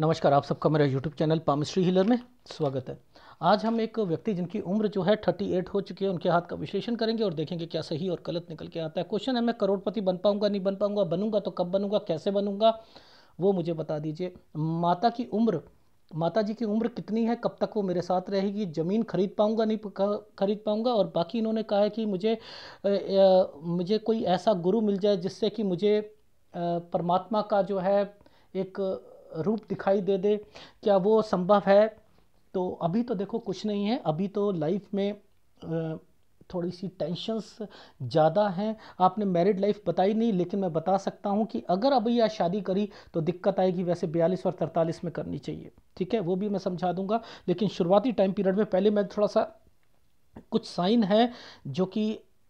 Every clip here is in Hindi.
नमस्कार आप सबका मेरा यूट्यूब चैनल पामिस्ट्री हीलर में स्वागत है आज हम एक व्यक्ति जिनकी उम्र जो है थर्टी एट हो चुकी है उनके हाथ का विश्लेषण करेंगे और देखेंगे क्या सही और गलत निकल के आता है क्वेश्चन है मैं करोड़पति बन पाऊंगा नहीं बन पाऊंगा बनूंगा तो कब बनूंगा कैसे बनूंगा वो मुझे बता दीजिए माता की उम्र माता जी की उम्र कितनी है कब तक वो मेरे साथ रहेगी ज़मीन खरीद पाऊंगा नहीं खरीद पाऊंगा और बाकी इन्होंने कहा है कि मुझे ए, ए, मुझे कोई ऐसा गुरु मिल जाए जिससे कि मुझे परमात्मा का जो है एक रूप दिखाई दे दे क्या वो संभव है तो अभी तो देखो कुछ नहीं है अभी तो लाइफ में थोड़ी सी टेंशंस ज़्यादा हैं आपने मैरिड लाइफ बताई नहीं लेकिन मैं बता सकता हूँ कि अगर अभी आप शादी करी तो दिक्कत आएगी वैसे बयालीस और तरतालीस में करनी चाहिए ठीक है वो भी मैं समझा दूंगा लेकिन शुरुआती टाइम पीरियड में पहले मैं थोड़ा सा कुछ साइन है जो कि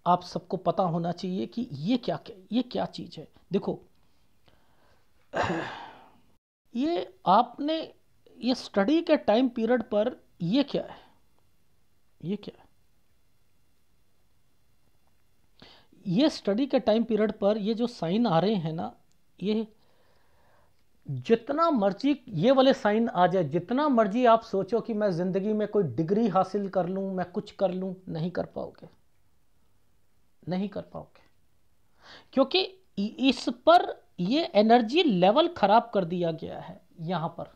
आप सबको पता होना चाहिए कि ये क्या, क्या ये क्या चीज़ है देखो ये आपने ये स्टडी के टाइम पीरियड पर ये क्या है ये क्या है ये स्टडी के टाइम पीरियड पर ये जो साइन आ रहे हैं ना ये जितना मर्जी ये वाले साइन आ जाए जितना मर्जी आप सोचो कि मैं ज़िंदगी में कोई डिग्री हासिल कर लूं मैं कुछ कर लूं नहीं कर पाओगे नहीं कर पाओगे क्योंकि इस पर ये एनर्जी लेवल खराब कर दिया गया है यहाँ पर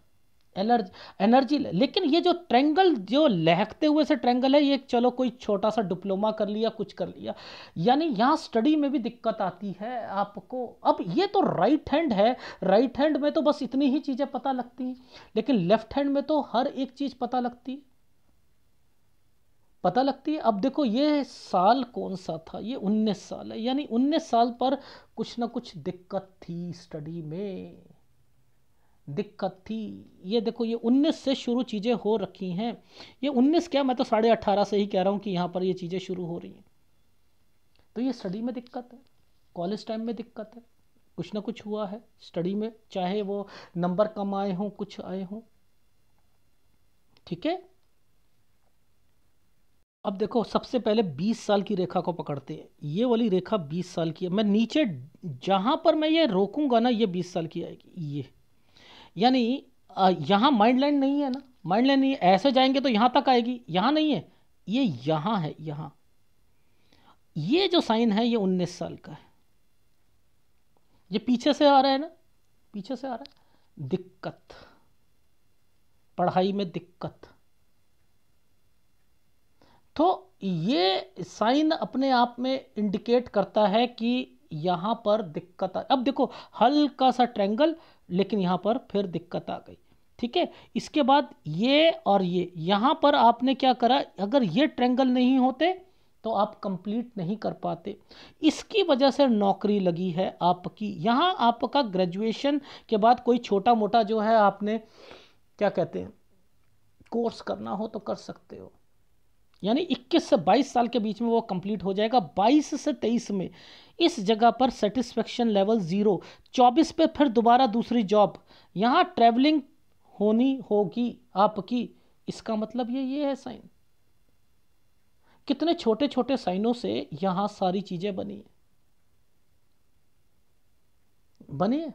एनर्जी एनर्जी लेकिन ये जो ट्रेंगल जो लहकते हुए से ट्रेंगल है ये चलो कोई छोटा सा डिप्लोमा कर लिया कुछ कर लिया यानी यहाँ स्टडी में भी दिक्कत आती है आपको अब ये तो राइट हैंड है राइट हैंड में तो बस इतनी ही चीज़ें पता लगती हैं लेकिन लेफ्ट हैंड में तो हर एक चीज़ पता लगती है पता लगती है अब देखो ये साल कौन सा था ये उन्नीस साल है यानी उन्नीस साल पर कुछ ना कुछ दिक्कत थी स्टडी में दिक्कत थी ये देखो ये उन्नीस से शुरू चीज़ें हो रखी हैं ये उन्नीस क्या मैं तो साढ़े अट्ठारह से ही कह रहा हूँ कि यहाँ पर ये चीज़ें शुरू हो रही हैं तो ये स्टडी में दिक्कत है कॉलेज टाइम में दिक्कत है कुछ ना कुछ हुआ है स्टडी में चाहे वो नंबर कम आए हों कुछ आए हों ठीक है अब देखो सबसे पहले 20 साल की रेखा को पकड़ते हैं ये वाली रेखा 20 साल की है मैं नीचे जहाँ पर मैं ये रोकूंगा ना ये 20 साल की आएगी ये यानी यहाँ माइंड लाइन नहीं है ना माइंड लाइन नहीं है ऐसे जाएंगे तो यहाँ तक आएगी यहाँ नहीं है ये यहाँ है यहाँ ये जो साइन है ये उन्नीस साल का है ये पीछे से आ रहा है ना पीछे से आ रहा है दिक्कत पढ़ाई में दिक्कत तो ये साइन अपने आप में इंडिकेट करता है कि यहाँ पर दिक्कत आ अब देखो हल्का सा ट्रेंगल लेकिन यहाँ पर फिर दिक्कत आ गई ठीक है इसके बाद ये और ये यहाँ पर आपने क्या करा अगर ये ट्रेंगल नहीं होते तो आप कंप्लीट नहीं कर पाते इसकी वजह से नौकरी लगी है आपकी यहाँ आपका ग्रेजुएशन के बाद कोई छोटा मोटा जो है आपने क्या कहते हैं कोर्स करना हो तो कर सकते हो यानी 21 से 22 साल के बीच में वो कंप्लीट हो जाएगा 22 से 23 में इस जगह पर सेटिस्फेक्शन लेवल ज़ीरो 24 पे फिर दोबारा दूसरी जॉब यहाँ ट्रैवलिंग होनी होगी आपकी इसका मतलब ये ये है साइन कितने छोटे छोटे साइनों से यहाँ सारी चीज़ें बनी है बनी है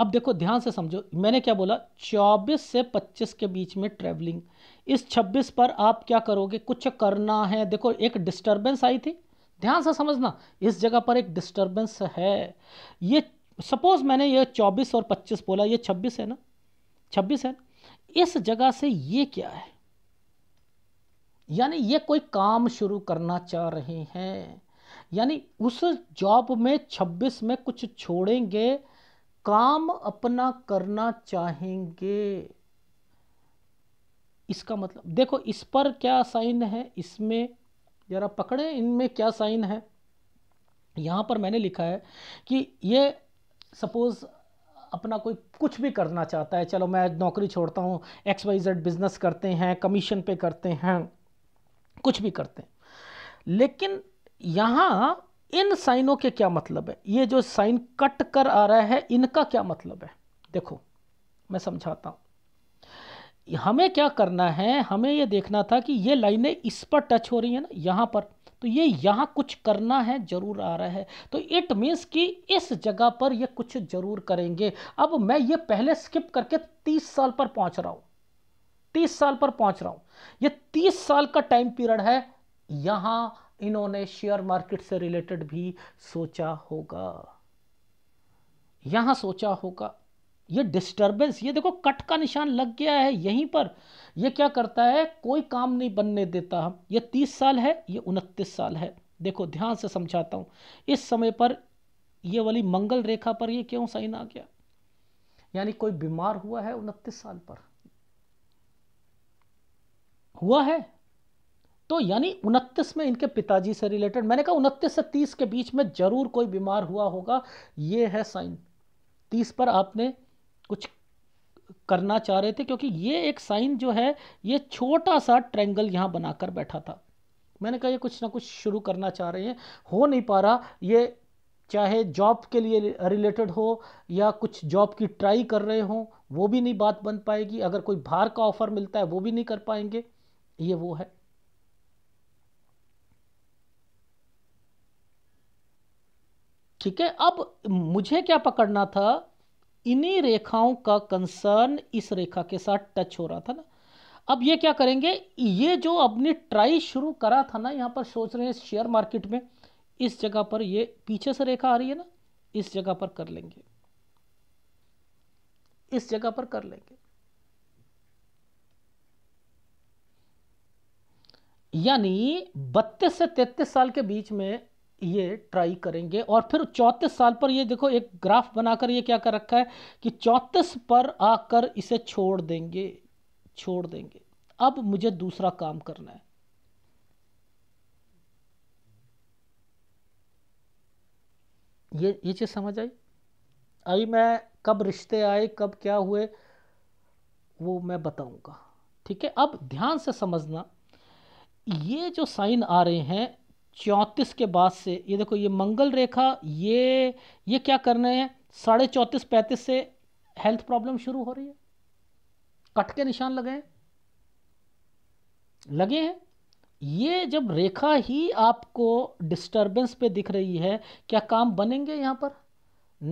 अब देखो ध्यान से समझो मैंने क्या बोला 24 से 25 के बीच में ट्रेवलिंग इस 26 पर आप क्या करोगे कुछ करना है देखो एक डिस्टर्बेंस आई थी ध्यान से समझना इस जगह पर एक डिस्टर्बेंस है ये सपोज मैंने ये 24 और 25 बोला ये 26 है ना 26 है ना इस जगह से ये क्या है यानी ये कोई काम शुरू करना चाह रहे हैं यानी उस जॉब में 26 में कुछ छोड़ेंगे काम अपना करना चाहेंगे इसका मतलब देखो इस पर क्या साइन है इसमें ज़रा पकड़े इनमें क्या साइन है यहाँ पर मैंने लिखा है कि ये सपोज़ अपना कोई कुछ भी करना चाहता है चलो मैं नौकरी छोड़ता हूँ एक्स वाई जेड बिज़नेस करते हैं कमीशन पे करते हैं कुछ भी करते हैं लेकिन यहाँ इन साइनों के क्या मतलब है ये जो साइन कट कर आ रहा है इनका क्या मतलब है देखो मैं समझाता हूं हमें क्या करना है हमें ये देखना था कि ये लाइनें इस पर टच हो रही है ना यहां पर तो ये यहां कुछ करना है जरूर आ रहा है तो इट मीन्स कि इस जगह पर ये कुछ जरूर करेंगे अब मैं ये पहले स्किप करके तीस साल पर पहुंच रहा हूं तीस साल पर पहुंच रहा हूं ये तीस साल का टाइम पीरियड है यहां इन्होंने शेयर मार्केट से रिलेटेड भी सोचा होगा यहां सोचा होगा ये डिस्टरबेंस ये देखो कट का निशान लग गया है यहीं पर ये क्या करता है कोई काम नहीं बनने देता हम ये तीस साल है ये उनतीस साल है देखो ध्यान से समझाता हूं इस समय पर ये वाली मंगल रेखा पर ये क्यों साइन आ गया यानी कोई बीमार हुआ है उनतीस साल पर हुआ है तो यानी उनतीस में इनके पिताजी से रिलेटेड मैंने कहा उनतीस से तीस के बीच में जरूर कोई बीमार हुआ होगा ये है साइन तीस पर आपने कुछ करना चाह रहे थे क्योंकि ये एक साइन जो है ये छोटा सा ट्रेंगल यहाँ बनाकर बैठा था मैंने कहा ये कुछ ना कुछ शुरू करना चाह रहे हैं हो नहीं पा रहा ये चाहे जॉब के लिए रिलेटेड हो या कुछ जॉब की ट्राई कर रहे हों वो भी नहीं बात बन पाएगी अगर कोई बाहर का ऑफ़र मिलता है वो भी नहीं कर पाएंगे ये वो है ठीक है अब मुझे क्या पकड़ना था इन्हीं रेखाओं का कंसर्न इस रेखा के साथ टच हो रहा था ना अब ये क्या करेंगे ये जो अपनी ट्राई शुरू करा था ना यहाँ पर सोच रहे हैं शेयर मार्केट में इस जगह पर ये पीछे से रेखा आ रही है ना इस जगह पर कर लेंगे इस जगह पर कर लेंगे यानी बत्तीस से तैतीस साल के बीच में ये ट्राई करेंगे और फिर चौंतीस साल पर ये देखो एक ग्राफ बनाकर ये क्या कर रखा है कि चौंतीस पर आकर इसे छोड़ देंगे छोड़ देंगे अब मुझे दूसरा काम करना है ये ये चीज़ समझ आई आई मैं कब रिश्ते आए कब क्या हुए वो मैं बताऊंगा ठीक है अब ध्यान से समझना ये जो साइन आ रहे हैं चौंतीस के बाद से ये देखो ये मंगल रेखा ये ये क्या कर रहे हैं साढ़े चौंतीस पैंतीस से हेल्थ प्रॉब्लम शुरू हो रही है कट के निशान लगे हैं लगे हैं ये जब रेखा ही आपको डिस्टरबेंस पे दिख रही है क्या काम बनेंगे यहाँ पर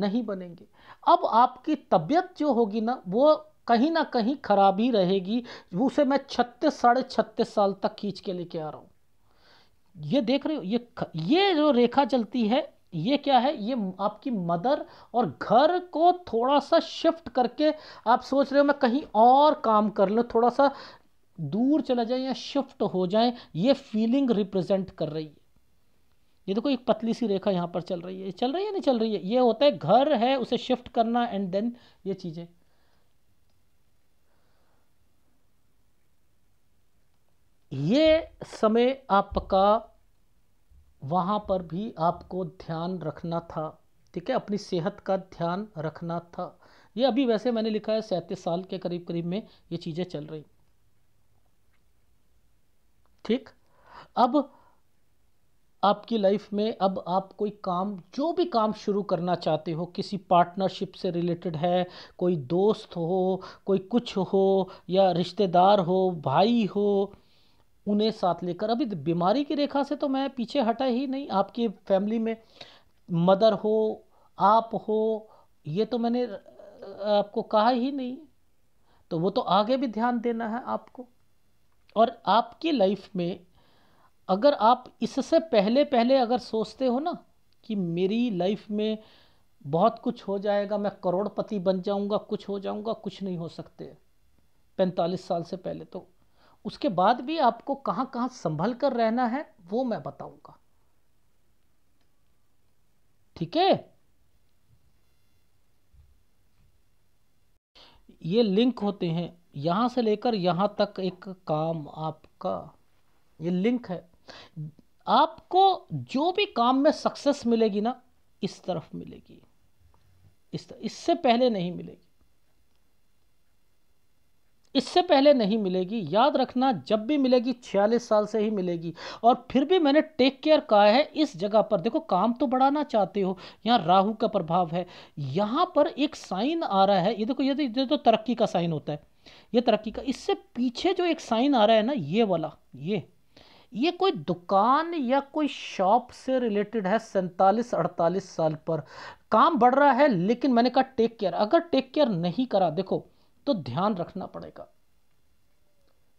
नहीं बनेंगे अब आपकी तबीयत जो होगी ना वो कहीं ना कहीं खराब ही रहेगी उसे मैं छत्तीस साढ़े छत्तीस साल तक खींच के लेके आ रहा हूँ ये देख रहे हो ये ये जो रेखा चलती है ये क्या है ये आपकी मदर और घर को थोड़ा सा शिफ्ट करके आप सोच रहे हो मैं कहीं और काम कर लूँ थोड़ा सा दूर चला जाए या शिफ्ट हो जाए ये फीलिंग रिप्रेजेंट कर रही है ये देखो एक पतली सी रेखा यहाँ पर चल रही है चल रही है नहीं चल रही है ये होता है घर है उसे शिफ्ट करना एंड देन ये चीज़ें ये समय आपका वहाँ पर भी आपको ध्यान रखना था ठीक है अपनी सेहत का ध्यान रखना था ये अभी वैसे मैंने लिखा है सैंतीस साल के करीब करीब में ये चीज़ें चल रही ठीक अब आपकी लाइफ में अब आप कोई काम जो भी काम शुरू करना चाहते हो किसी पार्टनरशिप से रिलेटेड है कोई दोस्त हो कोई कुछ हो या रिश्तेदार हो भाई हो उन्हें साथ लेकर अभी तो बीमारी की रेखा से तो मैं पीछे हटा ही नहीं आपकी फैमिली में मदर हो आप हो ये तो मैंने आपको कहा ही नहीं तो वो तो आगे भी ध्यान देना है आपको और आपकी लाइफ में अगर आप इससे पहले पहले अगर सोचते हो ना कि मेरी लाइफ में बहुत कुछ हो जाएगा मैं करोड़पति बन जाऊंगा कुछ हो जाऊंगा कुछ नहीं हो सकते पैंतालीस साल से पहले तो उसके बाद भी आपको कहां कहां संभल कर रहना है वो मैं बताऊंगा ठीक है ये लिंक होते हैं यहां से लेकर यहां तक एक काम आपका ये लिंक है आपको जो भी काम में सक्सेस मिलेगी ना इस तरफ मिलेगी इस तरफ, इससे पहले नहीं मिलेगी इससे पहले नहीं मिलेगी याद रखना जब भी मिलेगी छियालीस साल से ही मिलेगी और फिर भी मैंने टेक केयर कहा है इस जगह पर देखो काम तो बढ़ाना चाहते हो यहाँ राहु का प्रभाव है यहाँ पर एक साइन आ रहा है ये देखो ये देखो तो, तो तरक्की का साइन होता है ये तरक्की का इससे पीछे जो एक साइन आ रहा है ना ये वाला ये ये कोई दुकान या कोई शॉप से रिलेटेड है सैंतालीस अड़तालीस साल पर काम बढ़ रहा है लेकिन मैंने कहा टेक केयर अगर टेक केयर नहीं करा देखो तो ध्यान रखना पड़ेगा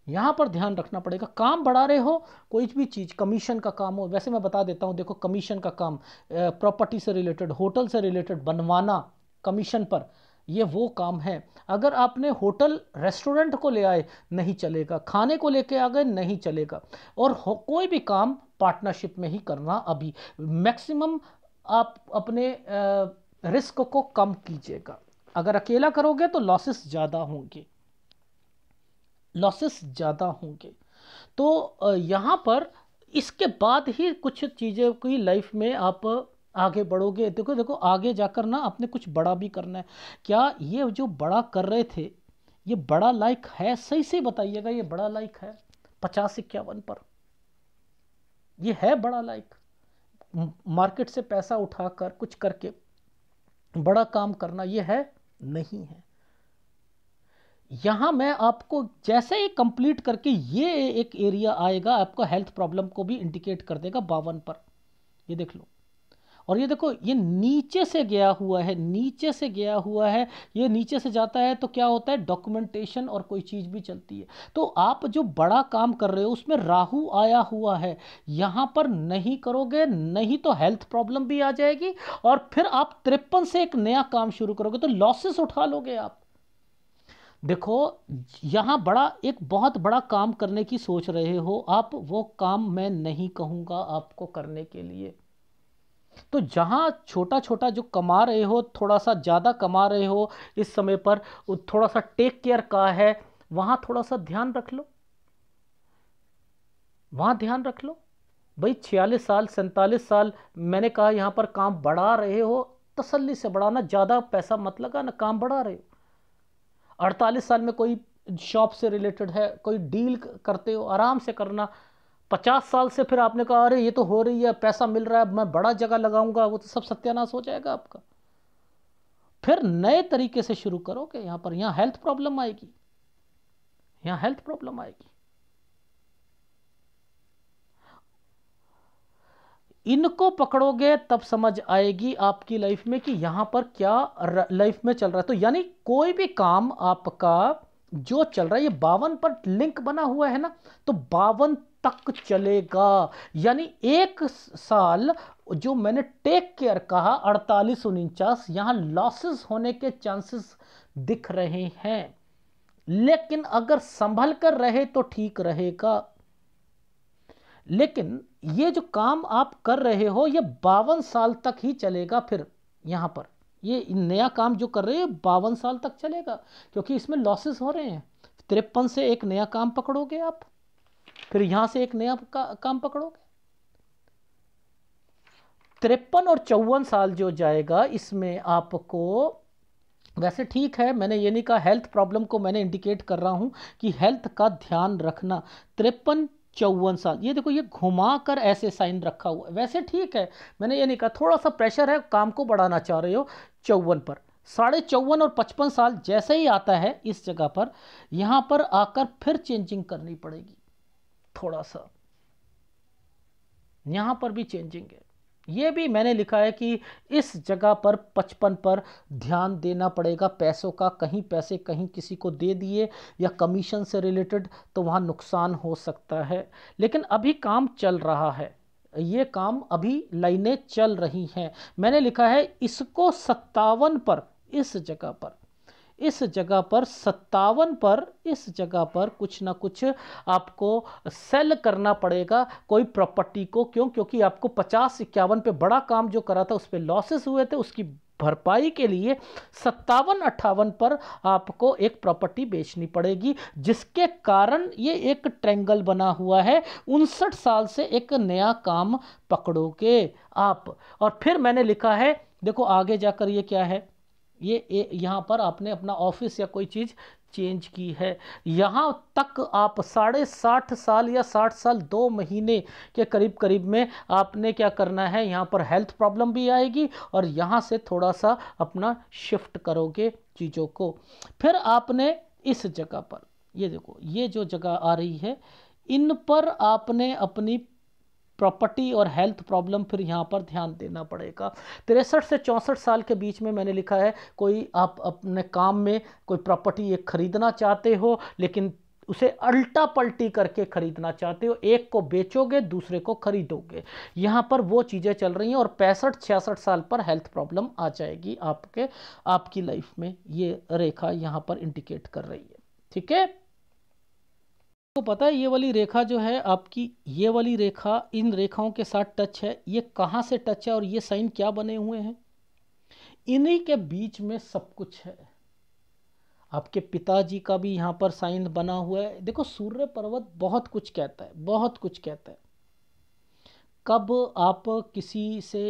यहां पर ध्यान रखना पड़ेगा काम बढ़ा रहे हो कोई भी चीज़ कमीशन का काम हो वैसे मैं बता देता हूं देखो कमीशन का काम प्रॉपर्टी से रिलेटेड होटल से रिलेटेड बनवाना कमीशन पर ये वो काम है अगर आपने होटल रेस्टोरेंट को ले आए नहीं चलेगा खाने को लेके आ गए नहीं चलेगा और कोई भी काम पार्टनरशिप में ही करना अभी मैक्सिमम आप अपने रिस्क को कम कीजिएगा अगर अकेला करोगे तो लॉसेस ज़्यादा होंगे लॉसेस ज़्यादा होंगे तो यहाँ पर इसके बाद ही कुछ चीज़ें की लाइफ में आप आगे बढ़ोगे देखो देखो आगे जाकर ना आपने कुछ बड़ा भी करना है क्या ये जो बड़ा कर रहे थे ये बड़ा लाइक है सही से बताइएगा ये बड़ा लाइक है पचास इक्यावन पर ये है बड़ा लाइक मार्केट से पैसा उठाकर कुछ करके बड़ा काम करना ये है नहीं है यहां मैं आपको जैसे ही कंप्लीट करके ये एक एरिया आएगा आपका हेल्थ प्रॉब्लम को भी इंडिकेट कर देगा बावन पर ये देख लो और ये देखो ये नीचे से गया हुआ है नीचे से गया हुआ है ये नीचे से जाता है तो क्या होता है डॉक्यूमेंटेशन और कोई चीज़ भी चलती है तो आप जो बड़ा काम कर रहे हो उसमें राहु आया हुआ है यहाँ पर नहीं करोगे नहीं तो हेल्थ प्रॉब्लम भी आ जाएगी और फिर आप तिरपन से एक नया काम शुरू करोगे तो लॉसेस उठा लोगे आप देखो यहाँ बड़ा एक बहुत बड़ा काम करने की सोच रहे हो आप वो काम मैं नहीं कहूँगा आपको करने के लिए तो जहाँ छोटा छोटा जो कमा रहे हो थोड़ा सा ज़्यादा कमा रहे हो इस समय पर थोड़ा सा टेक केयर का है वहाँ थोड़ा सा ध्यान रख लो वहाँ ध्यान रख लो भाई छियालीस साल सैंतालीस साल मैंने कहा यहाँ पर काम बढ़ा रहे हो तसल्ली से बढ़ाना ज़्यादा पैसा मत लगाना काम बढ़ा रहे हो अड़तालीस साल में कोई शॉप से रिलेटेड है कोई डील करते हो आराम से करना पचास साल से फिर आपने कहा अरे ये तो हो रही है पैसा मिल रहा है मैं बड़ा जगह लगाऊंगा वो तो सब सत्यानाश हो जाएगा आपका फिर नए तरीके से शुरू करोगे यहां पर यहां हेल्थ प्रॉब्लम आएगी यहां हेल्थ प्रॉब्लम आएगी इनको पकड़ोगे तब समझ आएगी आपकी लाइफ में कि यहां पर क्या लाइफ में चल रहा है तो यानी कोई भी काम आपका जो चल रहा है ये बावन पर लिंक बना हुआ है ना तो बावन तक चलेगा यानी एक साल जो मैंने टेक केयर कहा अड़तालीस उनचास यहाँ लॉसेस होने के चांसेस दिख रहे हैं लेकिन अगर संभल कर रहे तो ठीक रहेगा लेकिन ये जो काम आप कर रहे हो ये बावन साल तक ही चलेगा फिर यहाँ पर ये नया काम जो कर रहे हो बावन साल तक चलेगा क्योंकि इसमें लॉसेस हो रहे हैं तिरपन से एक नया काम पकड़ोगे आप फिर यहां से एक नया का, काम पकड़ोगे तिरपन और चौवन साल जो जाएगा इसमें आपको वैसे ठीक है मैंने ये नहीं कहा हेल्थ प्रॉब्लम को मैंने इंडिकेट कर रहा हूं कि हेल्थ का ध्यान रखना तिरपन चौवन साल ये देखो ये घुमा कर ऐसे साइन रखा हुआ है वैसे ठीक है मैंने ये नहीं कहा थोड़ा सा प्रेशर है काम को बढ़ाना चाह रहे हो चौवन पर साढ़े चौवन और पचपन साल जैसे ही आता है इस जगह पर यहाँ पर आकर फिर चेंजिंग करनी पड़ेगी थोड़ा सा यहां पर भी चेंजिंग है ये भी मैंने लिखा है कि इस जगह पर पचपन पर ध्यान देना पड़ेगा पैसों का कहीं पैसे कहीं किसी को दे दिए या कमीशन से रिलेटेड तो वहाँ नुकसान हो सकता है लेकिन अभी काम चल रहा है ये काम अभी लाइनें चल रही हैं मैंने लिखा है इसको सत्तावन पर इस जगह पर इस जगह पर सत्तावन पर इस जगह पर कुछ ना कुछ आपको सेल करना पड़ेगा कोई प्रॉपर्टी को क्यों क्योंकि आपको पचास इक्यावन पे बड़ा काम जो करा था उस पर लॉसेस हुए थे उसकी भरपाई के लिए सत्तावन अट्ठावन पर आपको एक प्रॉपर्टी बेचनी पड़ेगी जिसके कारण ये एक ट्रेंगल बना हुआ है उनसठ साल से एक नया काम पकड़ोगे आप और फिर मैंने लिखा है देखो आगे जाकर ये क्या है ये यहाँ पर आपने अपना ऑफिस या कोई चीज़ चेंज की है यहाँ तक आप साढ़े साठ साल या साठ साल दो महीने के करीब करीब में आपने क्या करना है यहाँ पर हेल्थ प्रॉब्लम भी आएगी और यहाँ से थोड़ा सा अपना शिफ्ट करोगे चीज़ों को फिर आपने इस जगह पर ये देखो ये जो जगह आ रही है इन पर आपने अपनी प्रॉपर्टी और हेल्थ प्रॉब्लम फिर यहाँ पर ध्यान देना पड़ेगा तिरसठ से चौंसठ साल के बीच में मैंने लिखा है कोई आप अपने काम में कोई प्रॉपर्टी एक खरीदना चाहते हो लेकिन उसे अल्टा पलटी करके खरीदना चाहते हो एक को बेचोगे दूसरे को खरीदोगे यहाँ पर वो चीज़ें चल रही हैं और पैंसठ छियासठ साल पर हेल्थ प्रॉब्लम आ जाएगी आपके आपकी लाइफ में ये रेखा यहाँ पर इंडिकेट कर रही है ठीक है आपको पता है ये वाली रेखा जो है आपकी ये वाली रेखा इन रेखाओं के साथ टच है ये कहाँ से टच है और ये साइन क्या बने हुए हैं इन्हीं के बीच में सब कुछ है आपके पिताजी का भी यहाँ पर साइन बना हुआ है देखो सूर्य पर्वत बहुत कुछ कहता है बहुत कुछ कहता है कब आप किसी से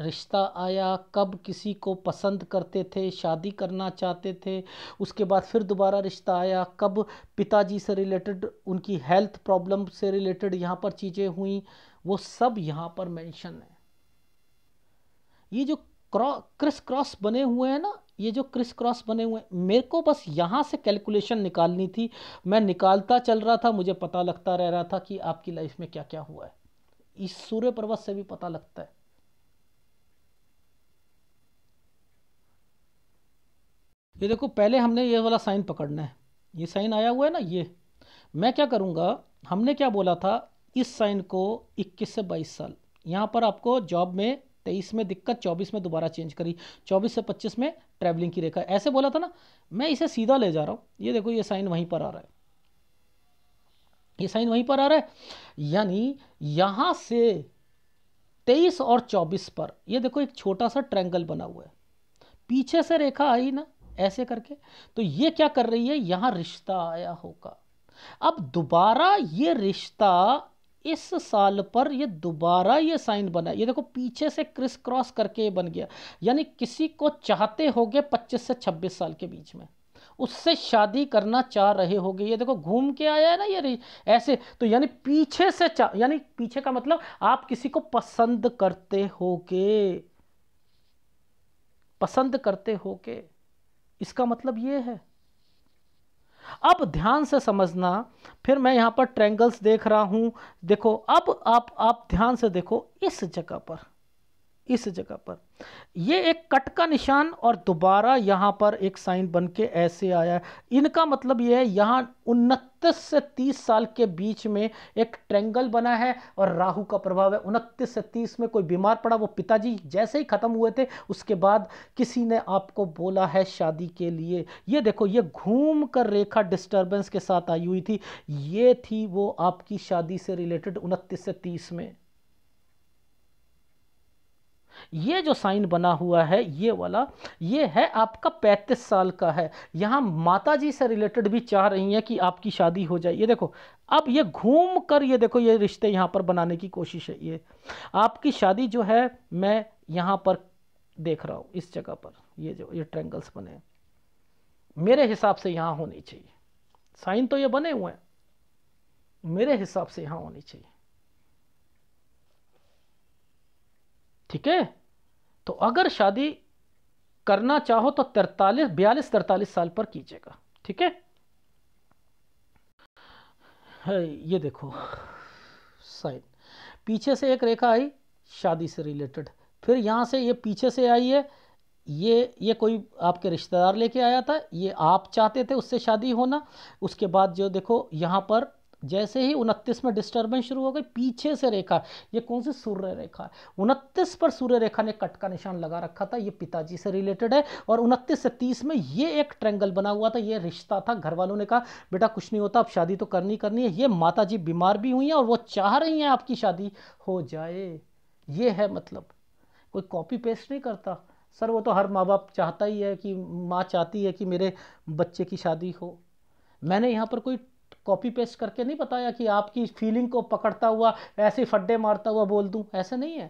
रिश्ता आया कब किसी को पसंद करते थे शादी करना चाहते थे उसके बाद फिर दोबारा रिश्ता आया कब पिताजी से रिलेटेड उनकी हेल्थ प्रॉब्लम से रिलेटेड यहाँ पर चीज़ें हुई वो सब यहाँ पर मेंशन है ये जो क्रिस क्रॉस बने हुए हैं ना ये जो क्रिस क्रॉस बने हुए हैं मेरे को बस यहाँ से कैलकुलेशन निकालनी थी मैं निकालता चल रहा था मुझे पता लगता रह रहा था कि आपकी लाइफ में क्या क्या हुआ है इस सूर्य पर्वत से भी पता लगता है ये देखो पहले हमने ये वाला साइन पकड़ना है ये साइन आया हुआ है ना ये मैं क्या करूँगा हमने क्या बोला था इस साइन को 21 से 22 साल यहाँ पर आपको जॉब में तेईस में दिक्कत चौबीस में दोबारा चेंज करी चौबीस से पच्चीस में ट्रैवलिंग की रेखा ऐसे बोला था ना मैं इसे सीधा ले जा रहा हूँ ये देखो ये साइन वहीं पर आ रहा है ये साइन वहीं पर आ रहा है यानी यहाँ से तेईस और चौबीस पर ये देखो एक छोटा सा ट्रैंगल बना हुआ है पीछे से रेखा आई ना ऐसे करके तो ये क्या कर रही है यहाँ रिश्ता आया होगा अब दोबारा ये रिश्ता इस साल पर ये दोबारा ये साइन बना ये देखो पीछे से क्रिस क्रॉस करके ये बन गया यानी किसी को चाहते हो गए पच्चीस से छब्बीस साल के बीच में उससे शादी करना चाह रहे हो ये देखो घूम के आया है ना ये ऐसे तो यानी पीछे से यानी पीछे का मतलब आप किसी को पसंद करते हो पसंद करते होगे इसका मतलब ये है अब ध्यान से समझना फिर मैं यहां पर ट्रेंगल्स देख रहा हूं देखो अब आप आप ध्यान से देखो इस जगह पर इस जगह पर ये एक कट का निशान और दोबारा यहाँ पर एक साइन बन के ऐसे आया इनका मतलब ये है यहाँ उनतीस से तीस साल के बीच में एक ट्रेंगल बना है और राहु का प्रभाव है उनतीस से तीस में कोई बीमार पड़ा वो पिताजी जैसे ही ख़त्म हुए थे उसके बाद किसी ने आपको बोला है शादी के लिए ये देखो ये घूम कर रेखा डिस्टर्बेंस के साथ आई हुई थी ये थी वो आपकी शादी से रिलेटेड उनतीस से तीस में ये जो साइन बना हुआ है ये वाला ये है आपका पैंतीस साल का है यहाँ माता जी से रिलेटेड भी चाह रही हैं कि आपकी शादी हो जाए ये देखो अब ये घूम कर ये देखो ये रिश्ते यहाँ पर बनाने की कोशिश है ये आपकी शादी जो है मैं यहाँ पर देख रहा हूँ इस जगह पर ये जो ये ट्रैंगल्स बने मेरे हिसाब से यहाँ होनी चाहिए साइन तो ये बने हुए हैं मेरे हिसाब से यहाँ होनी चाहिए ठीक है तो अगर शादी करना चाहो तो तरतालीस बयालीस तरतालीस साल पर कीजिएगा ठीक है ये देखो साइड पीछे से एक रेखा आई शादी से रिलेटेड फिर यहाँ से ये पीछे से आई है ये ये कोई आपके रिश्तेदार लेके आया था ये आप चाहते थे उससे शादी होना उसके बाद जो देखो यहाँ पर जैसे ही उनतीस में डिस्टर्बेंस शुरू हो गई पीछे से रेखा ये कौन सी सूर्य रेखा है उनतीस पर सूर्य रेखा ने कट का निशान लगा रखा था ये पिताजी से रिलेटेड है और उनतीस से तीस में ये एक ट्रेंगल बना हुआ था ये रिश्ता था घर वालों ने कहा बेटा कुछ नहीं होता अब शादी तो करनी करनी है ये माता जी बीमार भी हुई हैं और वो चाह रही हैं आपकी शादी हो जाए ये है मतलब कोई कॉपी पेस्ट नहीं करता सर वो तो हर माँ बाप चाहता ही है कि माँ चाहती है कि मेरे बच्चे की शादी हो मैंने यहाँ पर कोई कॉपी पेस्ट करके नहीं बताया कि आपकी फीलिंग को पकड़ता हुआ ऐसे फड्डे मारता हुआ बोल दूँ ऐसे नहीं है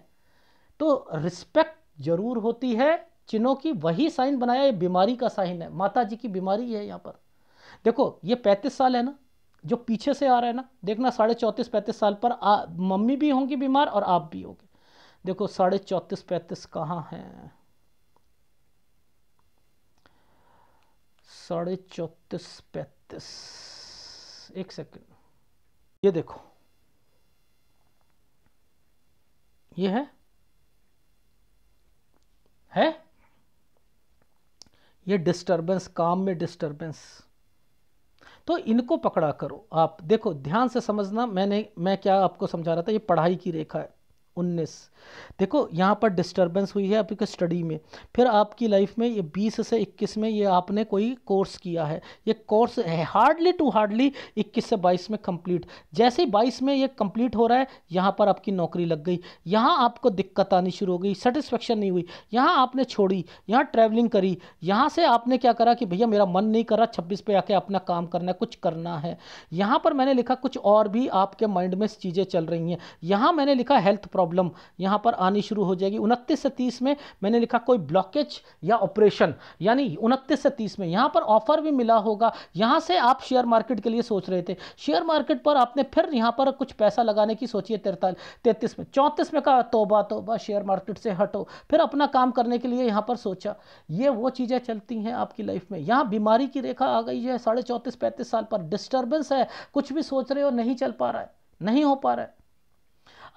तो रिस्पेक्ट जरूर होती है चिन्हों की वही साइन बनाया ये बीमारी का साइन है माता जी की बीमारी है यहाँ पर देखो ये पैंतीस साल है ना जो पीछे से आ रहा है ना देखना साढ़े चौंतीस पैंतीस साल पर आ, मम्मी भी होंगी बीमार और आप भी होंगे देखो साढ़े चौंतीस पैंतीस कहाँ हैं साढ़े चौंतीस पैंतीस एक सेकंड ये देखो ये है है ये डिस्टरबेंस काम में डिस्टरबेंस तो इनको पकड़ा करो आप देखो ध्यान से समझना मैंने मैं क्या आपको समझा रहा था ये पढ़ाई की रेखा है 19 देखो यहाँ पर डिस्टरबेंस हुई है आपकी स्टडी में फिर आपकी लाइफ में ये 20 से 21 में ये आपने कोई कोर्स किया है ये कोर्स है हार्डली टू हार्डली 21 से 22 में कंप्लीट जैसे ही 22 में ये कंप्लीट हो रहा है यहाँ पर आपकी नौकरी लग गई यहाँ आपको दिक्कत आनी शुरू हो गई सेटिस्फेक्शन नहीं हुई यहाँ आपने छोड़ी यहाँ ट्रैवलिंग करी यहाँ से आपने क्या करा कि भैया मेरा मन नहीं कर रहा छब्बीस पे आके अपना काम करना है कुछ करना है यहाँ पर मैंने लिखा कुछ और भी आपके माइंड में चीज़ें चल रही हैं यहाँ मैंने लिखा हेल्थ प्रॉब्लम प्रॉब्लम यहाँ पर आनी शुरू हो जाएगी उनतीस से तीस में मैंने लिखा कोई ब्लॉकेज या ऑपरेशन यानी उनतीस से तीस में यहाँ पर ऑफर भी मिला होगा यहाँ से आप शेयर मार्केट के लिए सोच रहे थे शेयर मार्केट पर आपने फिर यहाँ पर कुछ पैसा लगाने की सोची है तिरतालीस तैंतीस में चौंतीस में कहा तोबा तोबा शेयर मार्केट से हटो फिर अपना काम करने के लिए यहाँ पर सोचा ये वो चीज़ें चलती हैं आपकी लाइफ में यहाँ बीमारी की रेखा आ गई है साढ़े चौंतीस पैंतीस साल पर डिस्टर्बेंस है कुछ भी सोच रहे हो नहीं चल पा रहा है नहीं हो पा रहा है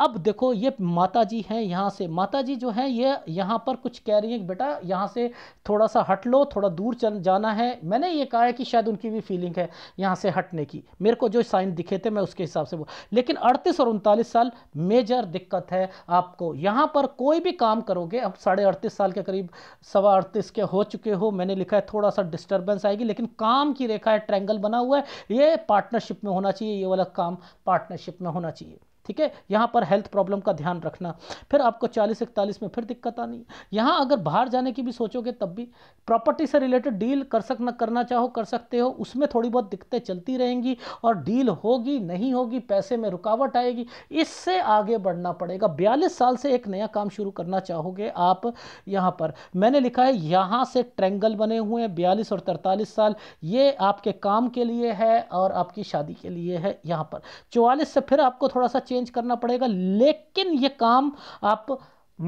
अब देखो ये माता जी हैं यहाँ से माता जी जो हैं ये यहाँ पर कुछ कह रही हैं बेटा यहाँ से थोड़ा सा हट लो थोड़ा दूर चल जाना है मैंने ये कहा है कि शायद उनकी भी फीलिंग है यहाँ से हटने की मेरे को जो साइन दिखे थे मैं उसके हिसाब से वो लेकिन अड़तीस और उनतालीस साल मेजर दिक्कत है आपको यहाँ पर कोई भी काम करोगे अब साढ़े अड़तीस साल के करीब सवा अड़तीस के हो चुके हो मैंने लिखा है थोड़ा सा डिस्टर्बेंस आएगी लेकिन काम की रेखा है ट्रैंगल बना हुआ है ये पार्टनरशिप में होना चाहिए ये वाला काम पार्टनरशिप में होना चाहिए ठीक है यहाँ पर हेल्थ प्रॉब्लम का ध्यान रखना फिर आपको चालीस इकतालीस में फिर दिक्कत आनी यहाँ अगर बाहर जाने की भी सोचोगे तब भी प्रॉपर्टी से रिलेटेड डील कर सक करना चाहो कर सकते हो उसमें थोड़ी बहुत दिक्कतें चलती रहेंगी और डील होगी नहीं होगी पैसे में रुकावट आएगी इससे आगे बढ़ना पड़ेगा बयालीस साल से एक नया काम शुरू करना चाहोगे आप यहाँ पर मैंने लिखा है यहाँ से ट्रेंगल बने हुए हैं बयालीस और तरतालीस साल ये आपके काम के लिए है और आपकी शादी के लिए है यहाँ पर चौवालीस से फिर आपको थोड़ा सा चेंज करना पड़ेगा लेकिन ये काम आप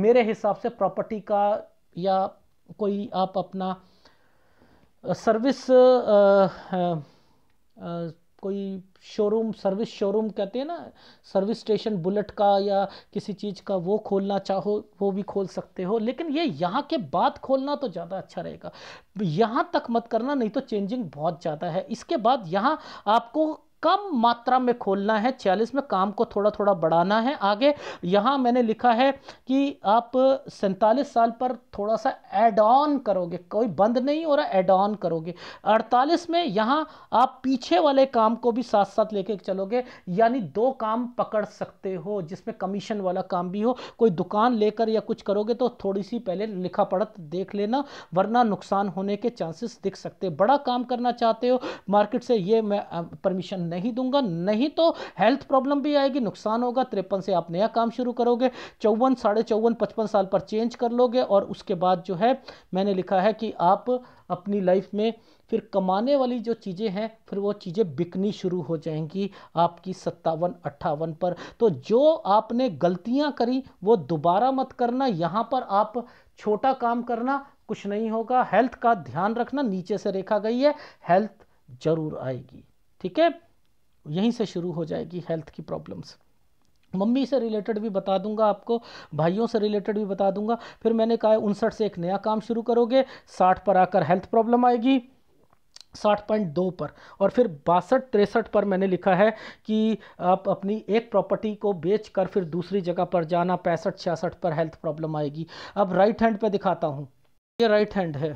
मेरे हिसाब से प्रॉपर्टी का या कोई आप अपना सर्विस आ, आ, आ, कोई शोरूम सर्विस शोरूम कहते हैं ना सर्विस स्टेशन बुलेट का या किसी चीज़ का वो खोलना चाहो वो भी खोल सकते हो लेकिन ये यहाँ के बाद खोलना तो ज़्यादा अच्छा रहेगा यहाँ तक मत करना नहीं तो चेंजिंग बहुत ज़्यादा है इसके बाद यहाँ आपको कम मात्रा में खोलना है छियालीस में काम को थोड़ा थोड़ा बढ़ाना है आगे यहाँ मैंने लिखा है कि आप सैंतालीस साल पर थोड़ा सा एड ऑन करोगे कोई बंद नहीं हो रहा एड ऑन करोगे अड़तालीस में यहाँ आप पीछे वाले काम को भी साथ साथ लेके चलोगे यानी दो काम पकड़ सकते हो जिसमें कमीशन वाला काम भी हो कोई दुकान लेकर या कुछ करोगे तो थोड़ी सी पहले लिखा पढ़त देख लेना वरना नुकसान होने के चांसेस दिख सकते बड़ा काम करना चाहते हो मार्केट से ये मैं परमिशन नहीं दूंगा नहीं तो हेल्थ प्रॉब्लम भी आएगी नुकसान होगा तिरपन से आप नया काम शुरू करोगे चौवन साढ़े चौवन पचपन साल पर चेंज कर लोगे और उसके बाद जो है मैंने लिखा है कि आप अपनी लाइफ में फिर कमाने वाली जो चीज़ें हैं फिर वो चीज़ें बिकनी शुरू हो जाएंगी आपकी सत्तावन अट्ठावन पर तो जो आपने गलतियां करी वो दोबारा मत करना यहाँ पर आप छोटा काम करना कुछ नहीं होगा हेल्थ का ध्यान रखना नीचे से रेखा गई है हेल्थ जरूर आएगी ठीक है यहीं से शुरू हो जाएगी हेल्थ की प्रॉब्लम्स मम्मी से रिलेटेड भी बता दूंगा आपको भाइयों से रिलेटेड भी बता दूंगा फिर मैंने कहा उनसठ से एक नया काम शुरू करोगे साठ पर आकर हेल्थ प्रॉब्लम आएगी साठ पॉइंट दो पर और फिर बासठ तिरसठ पर मैंने लिखा है कि आप अपनी एक प्रॉपर्टी को बेच कर फिर दूसरी जगह पर जाना पैंसठ छियासठ पर हेल्थ प्रॉब्लम आएगी अब राइट हैंड पे दिखाता हूँ ये राइट हैंड है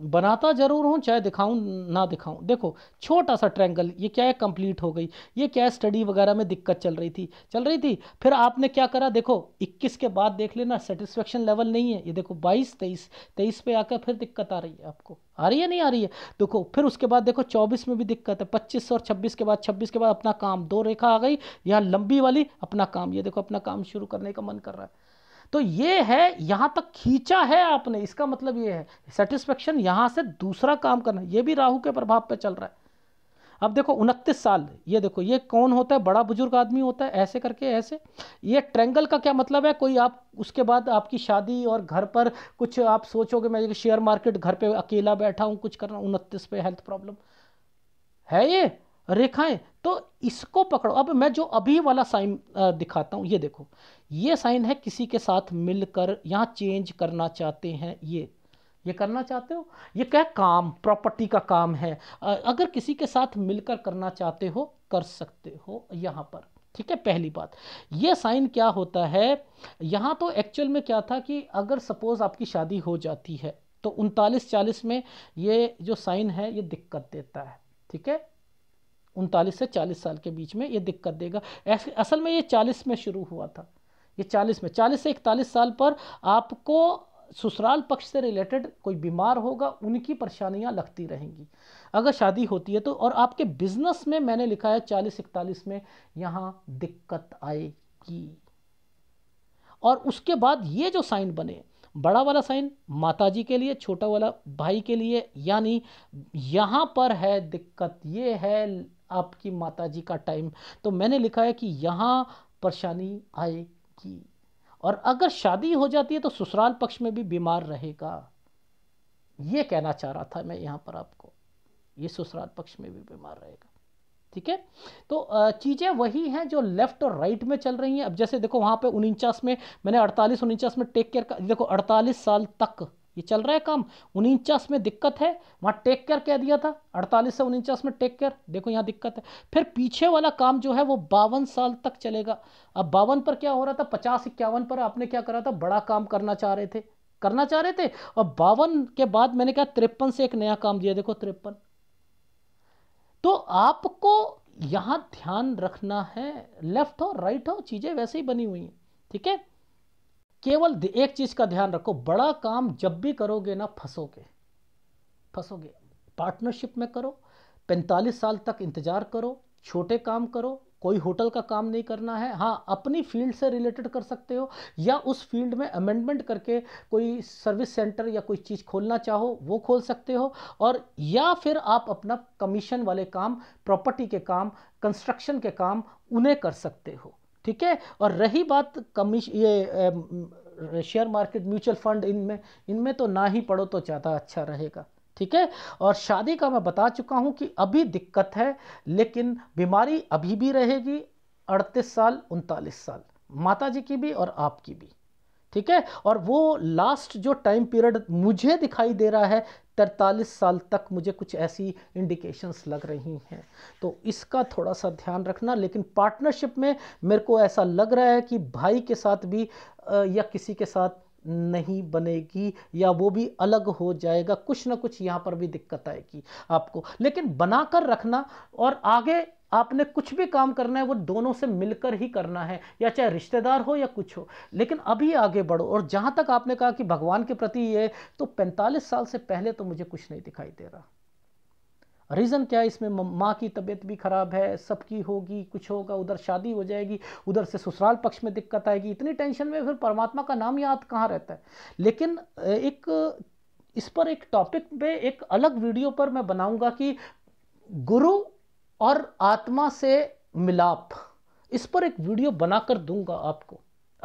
बनाता ज़रूर हूँ चाहे दिखाऊं ना दिखाऊं देखो छोटा सा ट्रैंगल ये क्या है कंप्लीट हो गई ये क्या है स्टडी वगैरह में दिक्कत चल रही थी चल रही थी फिर आपने क्या करा देखो 21 के बाद देख लेना सेटिस्फेक्शन लेवल नहीं है ये देखो 22 23 23 पे आकर फिर दिक्कत आ रही है आपको आ रही है नहीं आ रही है देखो फिर उसके बाद देखो चौबीस में भी दिक्कत है पच्चीस और छब्बीस के बाद छब्बीस के बाद अपना काम दो रेखा आ गई यहाँ लंबी वाली अपना काम ये देखो अपना काम शुरू करने का मन कर रहा है तो ये है यहां तक खींचा है आपने इसका मतलब ये है सेटिस्फेक्शन यहां से दूसरा काम करना ये भी राहु के प्रभाव पे चल रहा है अब देखो उनतीस साल ये देखो ये कौन होता है बड़ा बुजुर्ग आदमी होता है ऐसे करके ऐसे ये ट्रेंगल का क्या मतलब है कोई आप उसके बाद आपकी शादी और घर पर कुछ आप सोचोगे मैं शेयर मार्केट घर पे अकेला बैठा हूं कुछ कर रहा हूं उनतीस पे हेल्थ प्रॉब्लम है ये रेखाएं तो इसको पकड़ो अब मैं जो अभी वाला साइन दिखाता हूँ ये देखो ये साइन है किसी के साथ मिलकर यहाँ चेंज करना चाहते हैं ये ये करना चाहते हो ये क्या काम प्रॉपर्टी का काम है अगर किसी के साथ मिलकर करना चाहते हो कर सकते हो यहाँ पर ठीक है पहली बात ये साइन क्या होता है यहाँ तो एक्चुअल में क्या था कि अगर सपोज़ आपकी शादी हो जाती है तो उनतालीस चालीस में ये जो साइन है ये दिक्कत देता है ठीक है उनतालीस से चालीस साल के बीच में ये दिक्कत देगा असल में ये चालीस में शुरू हुआ था ये चालीस में चालीस से इकतालीस साल पर आपको ससुराल पक्ष से रिलेटेड कोई बीमार होगा उनकी परेशानियां लगती रहेंगी अगर शादी होती है तो और आपके बिजनेस में मैंने लिखा है चालीस इकतालीस में यहाँ दिक्कत आएगी और उसके बाद ये जो साइन बने बड़ा वाला साइन माताजी के लिए छोटा वाला भाई के लिए यानी यहाँ पर है दिक्कत ये है आपकी माता जी का टाइम तो मैंने लिखा है कि यहाँ परेशानी आएगी और अगर शादी हो जाती है तो ससुराल पक्ष में भी बीमार रहेगा ये कहना चाह रहा था मैं यहाँ पर आपको ये ससुराल पक्ष में भी बीमार रहेगा ठीक है तो चीज़ें वही हैं जो लेफ्ट और राइट में चल रही हैं अब जैसे देखो वहाँ पे उनचास में मैंने अड़तालीस उनचास में टेक केयर का देखो अड़तालीस साल तक ये चल रहा है काम उनचास में दिक्कत है वहाँ टेक केयर कह दिया था अड़तालीस से उनचास में टेक केयर देखो यहाँ दिक्कत है फिर पीछे वाला काम जो है वो बावन साल तक चलेगा अब बावन पर क्या हो रहा था पचास इक्यावन पर आपने क्या करा था बड़ा काम करना चाह रहे थे करना चाह रहे थे और बावन के बाद मैंने कहा तिरपन से एक नया काम दिया देखो तिरपन तो आपको यहां ध्यान रखना है लेफ्ट हो राइट हो चीज़ें वैसे ही बनी हुई हैं ठीक है केवल एक चीज़ का ध्यान रखो बड़ा काम जब भी करोगे ना फंसोगे फंसोगे पार्टनरशिप में करो 45 साल तक इंतज़ार करो छोटे काम करो कोई होटल का काम नहीं करना है हाँ अपनी फील्ड से रिलेटेड कर सकते हो या उस फील्ड में अमेंडमेंट करके कोई सर्विस सेंटर या कोई चीज़ खोलना चाहो वो खोल सकते हो और या फिर आप अपना कमीशन वाले काम प्रॉपर्टी के काम कंस्ट्रक्शन के काम उन्हें कर सकते हो ठीक है और रही बात कमीश ये शेयर मार्केट म्यूचुअल फंड इनमें इनमें तो ना ही पढ़ो तो ज़्यादा अच्छा रहेगा ठीक है और शादी का मैं बता चुका हूँ कि अभी दिक्कत है लेकिन बीमारी अभी भी रहेगी अड़तीस साल उनतालीस साल माता जी की भी और आपकी भी ठीक है और वो लास्ट जो टाइम पीरियड मुझे दिखाई दे रहा है तरतालीस साल तक मुझे कुछ ऐसी इंडिकेशंस लग रही हैं तो इसका थोड़ा सा ध्यान रखना लेकिन पार्टनरशिप में मेरे को ऐसा लग रहा है कि भाई के साथ भी या किसी के साथ नहीं बनेगी या वो भी अलग हो जाएगा कुछ ना कुछ यहाँ पर भी दिक्कत आएगी आपको लेकिन बनाकर रखना और आगे आपने कुछ भी काम करना है वो दोनों से मिलकर ही करना है या चाहे रिश्तेदार हो या कुछ हो लेकिन अभी आगे बढ़ो और जहां तक आपने कहा कि भगवान के प्रति ये तो 45 साल से पहले तो मुझे कुछ नहीं दिखाई दे रहा रीज़न क्या है इसमें माँ की तबीयत भी ख़राब है सबकी होगी कुछ होगा उधर शादी हो जाएगी उधर से ससुराल पक्ष में दिक्कत आएगी इतनी टेंशन में फिर परमात्मा का नाम याद कहाँ रहता है लेकिन एक इस पर एक टॉपिक पे एक अलग वीडियो पर मैं बनाऊंगा कि गुरु और आत्मा से मिलाप इस पर एक वीडियो बनाकर दूंगा आपको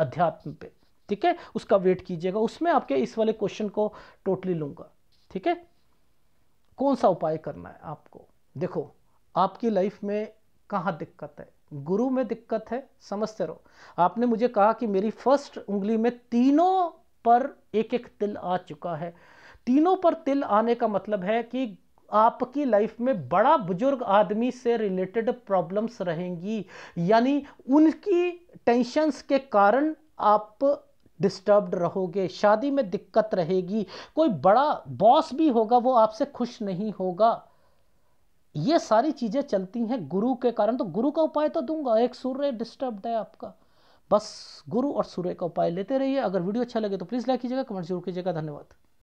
अध्यात्म पे ठीक है उसका वेट कीजिएगा उसमें आपके इस वाले क्वेश्चन को टोटली लूंगा ठीक है कौन सा उपाय करना है आपको देखो आपकी लाइफ में कहाँ दिक्कत है गुरु में दिक्कत है समझते रहो आपने मुझे कहा कि मेरी फर्स्ट उंगली में तीनों पर एक एक तिल आ चुका है तीनों पर तिल आने का मतलब है कि आपकी लाइफ में बड़ा बुजुर्ग आदमी से रिलेटेड प्रॉब्लम्स रहेंगी यानी उनकी टेंशंस के कारण आप डिस्टर्ब्ड रहोगे शादी में दिक्कत रहेगी कोई बड़ा बॉस भी होगा वो आपसे खुश नहीं होगा ये सारी चीज़ें चलती हैं गुरु के कारण तो गुरु का उपाय तो दूंगा एक सूर्य डिस्टर्ब्ड है आपका बस गुरु और सूर्य का उपाय लेते रहिए अगर वीडियो अच्छा लगे तो प्लीज़ लाइक कीजिएगा कमेंट जरूर कीजिएगा धन्यवाद